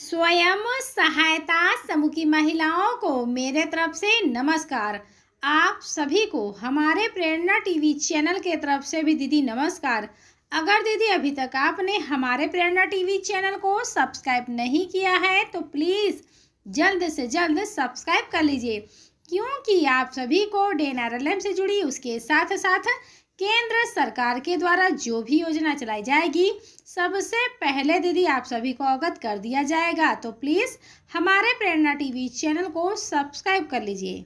स्वयं सहायता समूह की महिलाओं को मेरे तरफ से नमस्कार आप सभी को हमारे प्रेरणा टीवी चैनल के तरफ से भी दीदी नमस्कार अगर दीदी अभी तक आपने हमारे प्रेरणा टीवी चैनल को सब्सक्राइब नहीं किया है तो प्लीज़ जल्द से जल्द सब्सक्राइब कर लीजिए क्योंकि आप सभी को डेनारलम से जुड़ी उसके साथ साथ केंद्र सरकार के द्वारा जो भी योजना चलाई जाएगी सबसे पहले दीदी आप सभी को अवगत कर दिया जाएगा तो प्लीज़ हमारे प्रेरणा टीवी चैनल को सब्सक्राइब कर लीजिए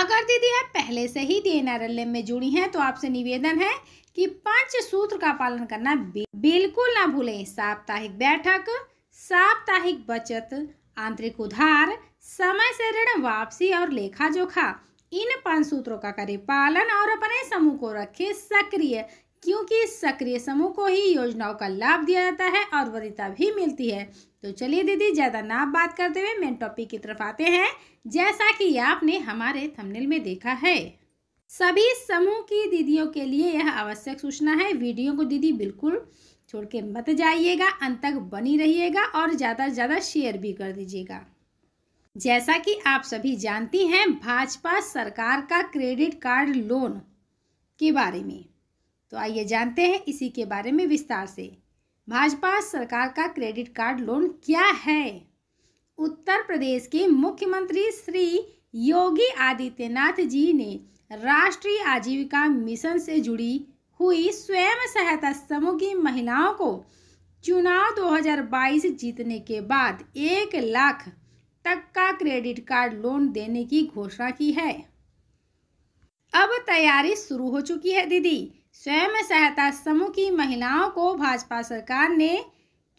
अगर दीदी आप पहले से ही डी एन में जुड़ी हैं तो आपसे निवेदन है कि पंच सूत्र का पालन करना बिल्कुल ना भूलें साप्ताहिक बैठक साप्ताहिक बचत आंतरिक उधार समय से ऋण वापसी और लेखा जोखा इन पांच सूत्रों का करें पालन और अपने समूह को रखें सक्रिय क्योंकि सक्रिय समूह को ही योजनाओं का लाभ दिया जाता है और वरीयता भी मिलती है तो चलिए दीदी ज़्यादा ना बात करते हुए मेन टॉपिक की तरफ आते हैं जैसा कि आपने हमारे थंबनेल में देखा है सभी समूह की दीदियों के लिए यह आवश्यक सूचना है वीडियो को दीदी बिल्कुल छोड़ के मत जाइएगा अंत तक बनी रहिएगा और ज़्यादा से ज़्यादा शेयर भी कर दीजिएगा जैसा कि आप सभी जानती हैं भाजपा सरकार का क्रेडिट कार्ड लोन के बारे में तो आइए जानते हैं इसी के बारे में विस्तार से भाजपा सरकार का क्रेडिट कार्ड लोन क्या है उत्तर प्रदेश के मुख्यमंत्री श्री योगी आदित्यनाथ जी ने राष्ट्रीय आजीविका मिशन से जुड़ी हुई स्वयं सहायता समूह की महिलाओं को चुनाव 2022 जीतने के बाद एक लाख तक का क्रेडिट कार्ड लोन देने की घोषणा की है अब तैयारी शुरू हो चुकी है दीदी स्वयं सहायता समूह की महिलाओं को भाजपा सरकार ने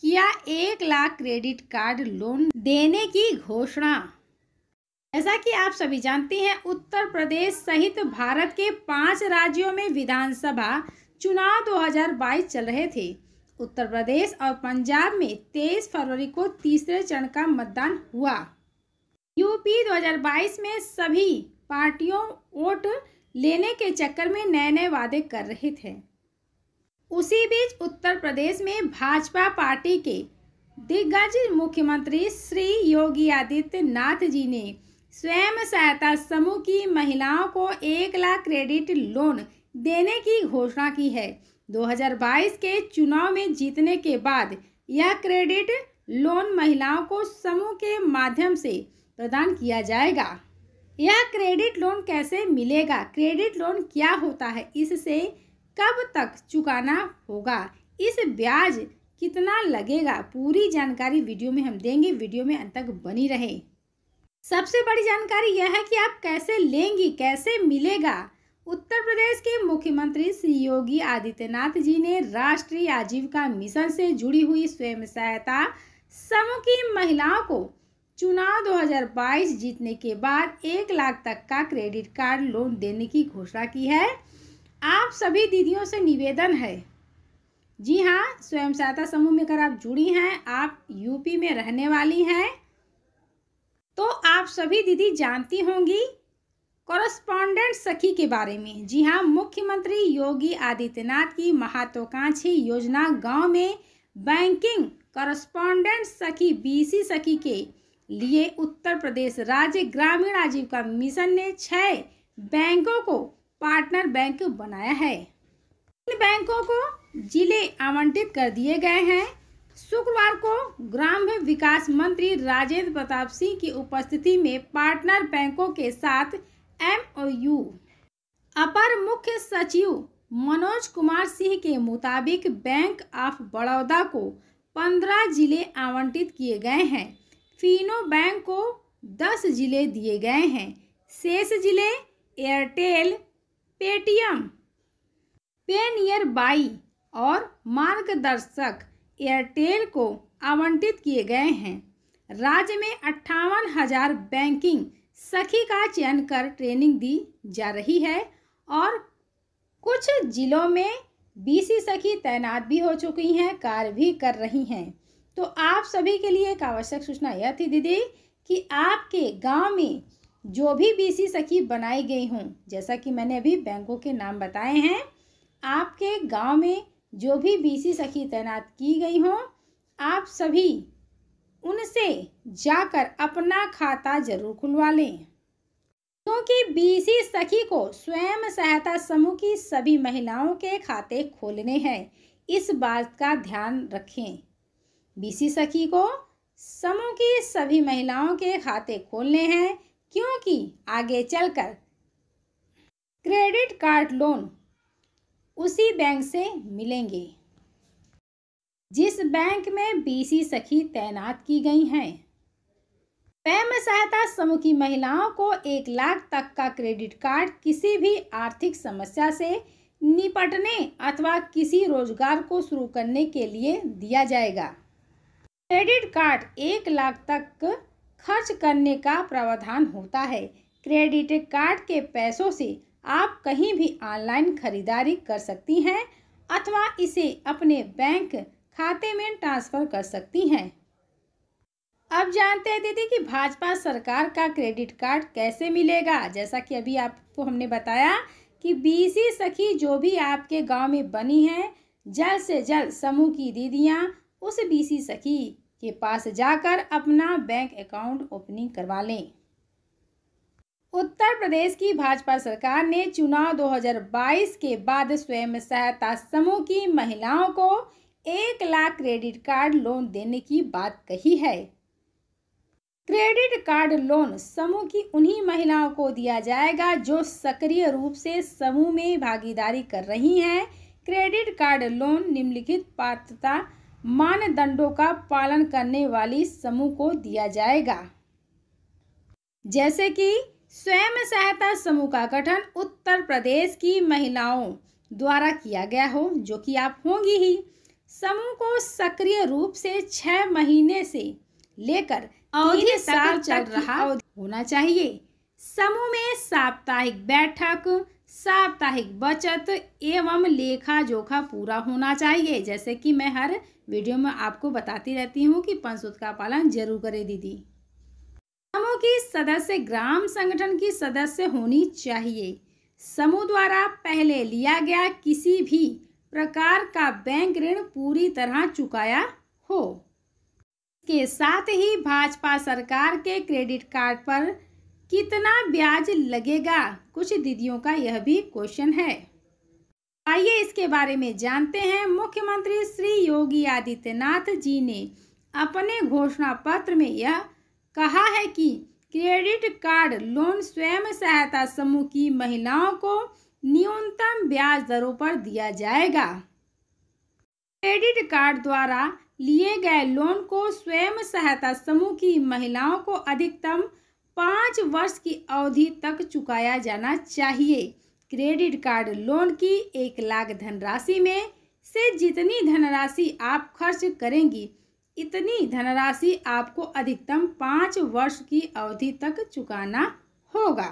किया एक लाख क्रेडिट कार्ड लोन देने की घोषणा जैसा कि आप सभी जानते हैं उत्तर प्रदेश सहित भारत के पांच राज्यों में विधानसभा चुनाव 2022 चल रहे थे उत्तर प्रदेश और पंजाब में 23 फरवरी को तीसरे चरण का मतदान हुआ यूपी 2022 में सभी पार्टियों वोट लेने के चक्कर में नए नए वादे कर रहे थे उसी बीच उत्तर प्रदेश में भाजपा पार्टी के दिग्गज मुख्यमंत्री श्री योगी आदित्यनाथ जी ने स्वयं सहायता समूह की महिलाओं को एक लाख क्रेडिट लोन देने की घोषणा की है 2022 के चुनाव में जीतने के बाद यह क्रेडिट लोन महिलाओं को समूह के माध्यम से प्रदान किया जाएगा यह क्रेडिट लोन कैसे मिलेगा क्रेडिट लोन क्या होता है इससे कब तक चुकाना होगा इस ब्याज कितना लगेगा पूरी जानकारी वीडियो में हम देंगे वीडियो में अंत तक बनी रहे सबसे बड़ी जानकारी यह है कि आप कैसे लेंगी कैसे मिलेगा उत्तर प्रदेश के मुख्यमंत्री श्री योगी आदित्यनाथ जी ने राष्ट्रीय आजीविका मिशन से जुड़ी हुई स्वयं सहायता समूह की महिलाओं को चुनाव 2022 जीतने के बाद एक लाख तक का क्रेडिट कार्ड लोन देने की घोषणा की है आप सभी दीदियों से निवेदन है जी हाँ स्वयं सहायता समूह में अगर आप जुड़ी हैं आप यूपी में रहने वाली हैं तो आप सभी दीदी जानती होंगी कॉरस्पॉन्डेंट सखी के बारे में जी हाँ मुख्यमंत्री योगी आदित्यनाथ की महत्वाकांक्षी योजना गांव में बैंकिंग कॉरस्पॉन्डेंट सखी बीसी सखी के लिए उत्तर प्रदेश राज्य ग्रामीण आजीविका मिशन ने छह बैंकों को पार्टनर बैंक बनाया है इन बैंकों को जिले आवंटित कर दिए गए हैं शुक्रवार को ग्राम विकास मंत्री राजेंद्र प्रताप सिंह की उपस्थिति में पार्टनर बैंकों के साथ एम अपर मुख्य सचिव मनोज कुमार सिंह के मुताबिक बैंक ऑफ बड़ौदा को पंद्रह जिले आवंटित किए गए हैं फिनो बैंक को दस जिले दिए गए हैं शेष जिले एयरटेल पेटीएम पेनियर बाई और मार्गदर्शक एयरटेल को आवंटित किए गए हैं राज्य में अट्ठावन हजार बैंकिंग सखी का चयन कर ट्रेनिंग दी जा रही है और कुछ जिलों में बीसी सखी तैनात भी हो चुकी हैं कार्य भी कर रही हैं तो आप सभी के लिए एक आवश्यक सूचना यह थी दीदी कि आपके गांव में जो भी बीसी सखी बनाई गई हों जैसा कि मैंने अभी बैंकों के नाम बताए हैं आपके गांव में जो भी बीसी सखी तैनात की गई हों आप सभी उनसे जाकर अपना खाता जरूर खुलवा लें क्योंकि तो बीसी सखी को स्वयं सहायता समूह की सभी महिलाओं के खाते खोलने हैं इस बात का ध्यान रखें बीसी सखी को समूह की सभी महिलाओं के खाते खोलने हैं क्योंकि आगे चलकर क्रेडिट कार्ड लोन उसी बैंक से मिलेंगे जिस बैंक में बीसी सखी तैनात की गई हैं पैम सहायता समूह की महिलाओं को एक लाख तक का क्रेडिट कार्ड किसी भी आर्थिक समस्या से निपटने अथवा किसी रोजगार को शुरू करने के लिए दिया जाएगा क्रेडिट कार्ड एक लाख तक खर्च करने का प्रावधान होता है क्रेडिट कार्ड के पैसों से आप कहीं भी ऑनलाइन खरीदारी कर सकती हैं अथवा इसे अपने बैंक खाते में ट्रांसफ़र कर सकती हैं अब जानते हैं दीदी कि भाजपा सरकार का क्रेडिट कार्ड कैसे मिलेगा जैसा कि अभी आपको हमने बताया कि बीसी सखी जो भी आपके गांव में बनी है जल्द से जल्द समूह की दीदियाँ उस बीसी सखी के पास जाकर अपना बैंक अकाउंट ओपनिंग करवा लें उत्तर प्रदेश की भाजपा सरकार ने चुनाव 2022 के बाद स्वयं सहायता समूह की महिलाओं को एक लाख क्रेडिट कार्ड लोन देने की बात कही है क्रेडिट कार्ड लोन समूह की उन्हीं महिलाओं को दिया जाएगा जो सक्रिय रूप से समूह में भागीदारी कर रही हैं क्रेडिट कार्ड लोन निम्नलिखित पात्रता मानदंडों का पालन करने वाली समूह को दिया जाएगा जैसे कि स्वयं सहायता समूह का गठन उत्तर प्रदेश की महिलाओं द्वारा किया गया हो जो कि आप होंगी ही समूह को सक्रिय रूप से छह महीने से लेकर साल चल रहा होना चाहिए समूह में साप्ताहिक बैठक साप्ताहिक बचत एवं लेखा जोखा पूरा होना चाहिए जैसे कि मैं हर वीडियो में आपको बताती रहती हूँ कि पंचसूत्र का पालन जरूर करें दीदी समूह की सदस्य ग्राम संगठन की सदस्य होनी चाहिए समूह द्वारा पहले लिया गया किसी भी प्रकार का बैंक ऋण पूरी तरह चुकाया हो के साथ ही भाजपा सरकार के क्रेडिट कार्ड पर कितना ब्याज लगेगा कुछ दीदियों का यह भी क्वेश्चन है आइए इसके बारे में जानते हैं मुख्यमंत्री श्री योगी आदित्यनाथ जी ने अपने घोषणा पत्र में यह कहा है कि क्रेडिट कार्ड लोन स्वयं सहायता समूह की महिलाओं को न्यूनतम ब्याज दरों पर दिया जाएगा क्रेडिट कार्ड द्वारा लिए गए लोन को स्वयं सहायता समूह की महिलाओं को अधिकतम पाँच वर्ष की अवधि तक चुकाया जाना चाहिए क्रेडिट कार्ड लोन की एक लाख धनराशि में से जितनी धनराशि आप खर्च करेंगी इतनी धनराशि आपको अधिकतम पाँच वर्ष की अवधि तक चुकाना होगा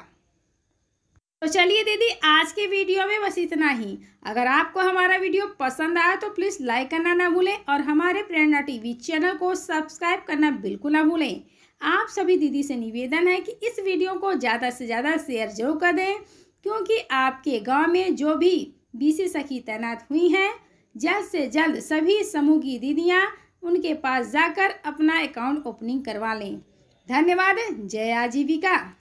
तो चलिए दीदी आज के वीडियो में बस इतना ही अगर आपको हमारा वीडियो पसंद आया तो प्लीज़ लाइक करना ना भूलें और हमारे प्रेरणा टीवी चैनल को सब्सक्राइब करना बिल्कुल ना भूलें आप सभी दीदी से निवेदन है कि इस वीडियो को ज़्यादा से ज़्यादा शेयर जरूर कर दें क्योंकि आपके गांव में जो भी बीसी सखी तैनात हुई हैं जल्द से जल्द सभी समूह की दीदियाँ उनके पास जाकर अपना अकाउंट ओपनिंग करवा लें धन्यवाद जय आजीविका